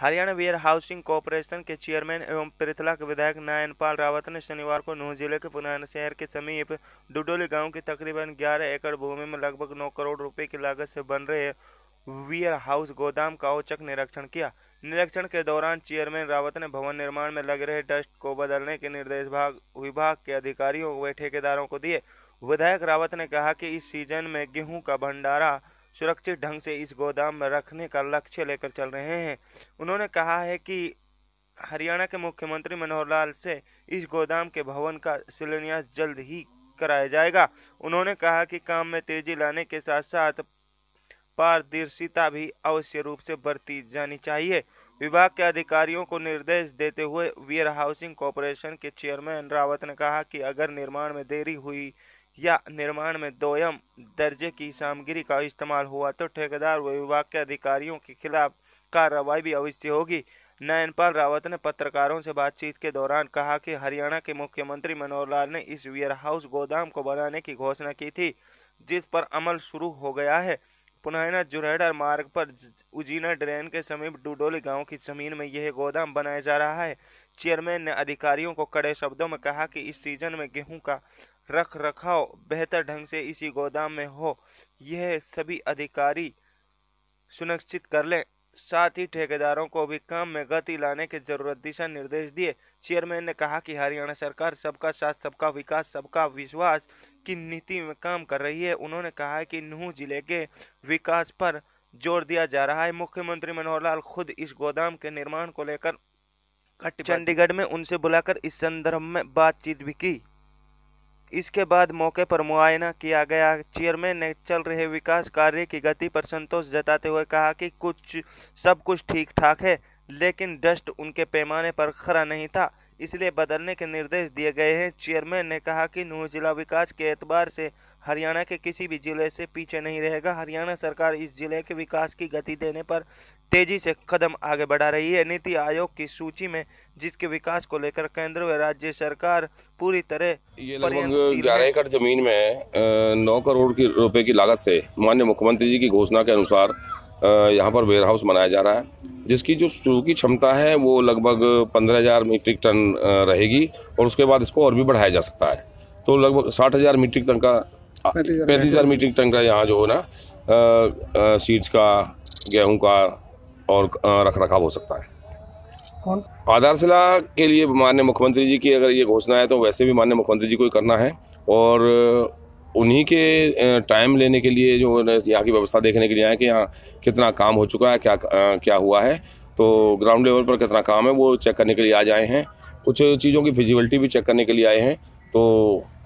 Haryana warehousing corporation के chairman एवं पृथला के विधायक पाल रावत ने शनिवार को नूह जिले के पुनान शहर के समीप डुडोली गांव के तकरीबन 11 एकड़ भूमि में लगभग 9 करोड़ रुपए की लागत से बन रहे वेयर हाउस गोदाम का औचक निरीक्षण किया निरीक्षण के दौरान चेयरमैन रावत ने भवन निर्माण में लग रहे डस्ट को बदलने के निर्देश भाग विभाग के अधिकारियों व ठेकेदारों को दिए विधायक रावत ने कहा कि इस सीजन में गेहूँ का भंडारा सुरक्षित ढंग से इस गोदाम में रखने का लक्ष्य लेकर चल रहे हैं उन्होंने कहा है कि हरियाणा के मुख्यमंत्री मनोहर लाल से इस गोदाम के भवन का शिलान्यास जल्द ही कराया जाएगा उन्होंने कहा कि काम में तेजी लाने के साथ साथ पारदर्शिता भी अवश्य रूप से बरती जानी चाहिए विभाग के अधिकारियों को निर्देश देते हुए वियर हाउसिंग कॉरपोरेशन के चेयरमैन रावत ने कहा कि अगर निर्माण में देरी हुई या निर्माण में दोयम दर्जे की सामग्री का इस्तेमाल हुआ तो ठेकेदार व विभाग के अधिकारियों के खिलाफ कार्रवाई भी अवश्य होगी नयनपाल रावत ने पत्रकारों से बातचीत के दौरान कहा कि हरियाणा के मुख्यमंत्री मनोहर लाल ने इस वेयर हाउस गोदाम को बनाने की घोषणा की थी जिस पर अमल शुरू हो गया है पुनैना जुरेडर मार्ग पर उजीना ड्रेन के समीप डुडोली गांव की जमीन में यह गोदाम बनाया जा रहा है चेयरमैन ने अधिकारियों को कड़े शब्दों में कहा कि इस सीजन में गेहूं का रख रखाव बेहतर ढंग से इसी गोदाम में हो यह सभी अधिकारी सुनिश्चित कर लें साथ ही ठेकेदारों को भी काम में गति लाने के जरूरत दिशा निर्देश दिए चेयरमैन ने कहा कि हरियाणा सरकार सबका साथ सबका विकास सबका विश्वास की नीति में काम कर रही है उन्होंने कहा कि नूह जिले के विकास पर जोर दिया जा रहा है मुख्यमंत्री मनोहर लाल खुद इस गोदाम के निर्माण को लेकर चंडीगढ़ में उनसे बुलाकर इस संदर्भ में बातचीत भी की इसके बाद मौके पर मुआयना किया गया चेयरमैन ने चल रहे विकास कार्य की गति पर संतोष जताते हुए कहा कि कुछ सब कुछ ठीक ठाक है लेकिन डस्ट उनके पैमाने पर खरा नहीं था इसलिए बदलने के निर्देश दिए गए हैं चेयरमैन ने कहा कि नूह जिला विकास के एतबार से हरियाणा के किसी भी जिले से पीछे नहीं रहेगा हरियाणा सरकार इस जिले के विकास की गति देने पर तेजी से कदम आगे बढ़ा रही है नीति आयोग की सूची में जिसके विकास को लेकर केंद्र व राज्य सरकार पूरी तरह ग्यारह एकड़ जमीन में नौ करोड़ की रुपए की लागत से माननीय मुख्यमंत्री जी की घोषणा के अनुसार यहाँ पर वेयर हाउस बनाया जा रहा है जिसकी जो शुरू की क्षमता है वो लगभग पंद्रह हज़ार मीट्रिक टन रहेगी और उसके बाद इसको और भी बढ़ाया जा सकता है तो लगभग साठ हज़ार मीट्रिक टन का पैंतीस हज़ार मीट्रिक टन का यहाँ जो है ना सीड्स का गेहूँ का और रख रखाव हो सकता है कौन आधारशिला के लिए माननीय मुख्यमंत्री जी की अगर ये घोषणा है तो वैसे भी माननीय मुख्यमंत्री जी को ही करना है और उन्हीं के टाइम लेने के लिए जो यहाँ की व्यवस्था देखने के लिए आए कि यहाँ कितना काम हो चुका है क्या क्या हुआ है तो ग्राउंड लेवल पर कितना काम है वो चेक करने के लिए आ जाए हैं कुछ चीज़ों की फिजिबिलिटी भी चेक करने के लिए आए हैं तो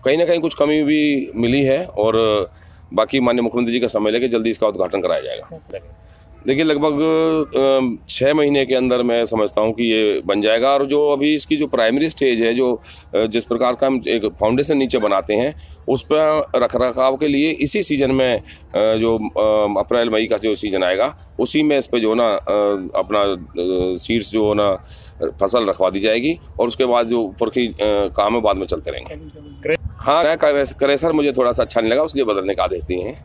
कहीं ना कहीं कुछ कमी भी मिली है और बाकी माननीय मुख्यमंत्री जी का समय लेके जल्दी इसका उद्घाटन कराया जाएगा देखिए लगभग छः महीने के अंदर मैं समझता हूँ कि ये बन जाएगा और जो अभी इसकी जो प्राइमरी स्टेज है जो जिस प्रकार का हम एक फाउंडेशन नीचे बनाते हैं उस पर रख रखाव के लिए इसी सीज़न में जो अप्रैल मई का जो सीज़न आएगा उसी में इस पर जो ना अपना सीड्स जो ना फसल रखवा दी जाएगी और उसके बाद जो ऊपर की काम है बाद में चलते रहेंगे हाँ करे सर मुझे थोड़ा सा अच्छा नहीं लगा उसलिए बदलने का आदेश दिए हैं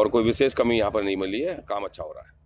और कोई विशेष कमी यहाँ पर नहीं मिली है काम अच्छा हो रहा है